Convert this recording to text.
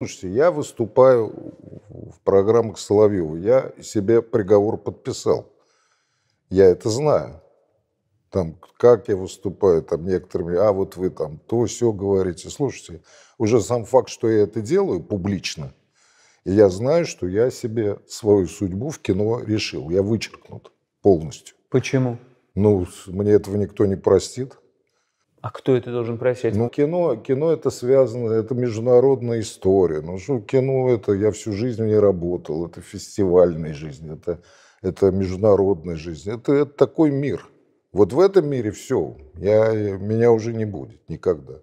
Слушайте, я выступаю в программах Соловьева. Я себе приговор подписал. Я это знаю. Там, как я выступаю, там некоторыми, а вот вы там то, все говорите. Слушайте, уже сам факт, что я это делаю публично, и я знаю, что я себе свою судьбу в кино решил. Я вычеркнут полностью. Почему? Ну, мне этого никто не простит. А кто это должен прощать? Ну, кино, кино это связано, это международная история. Ну, что кино это, я всю жизнь не работал, это фестивальная жизнь, это, это международная жизнь, это, это такой мир. Вот в этом мире все, я, меня уже не будет никогда.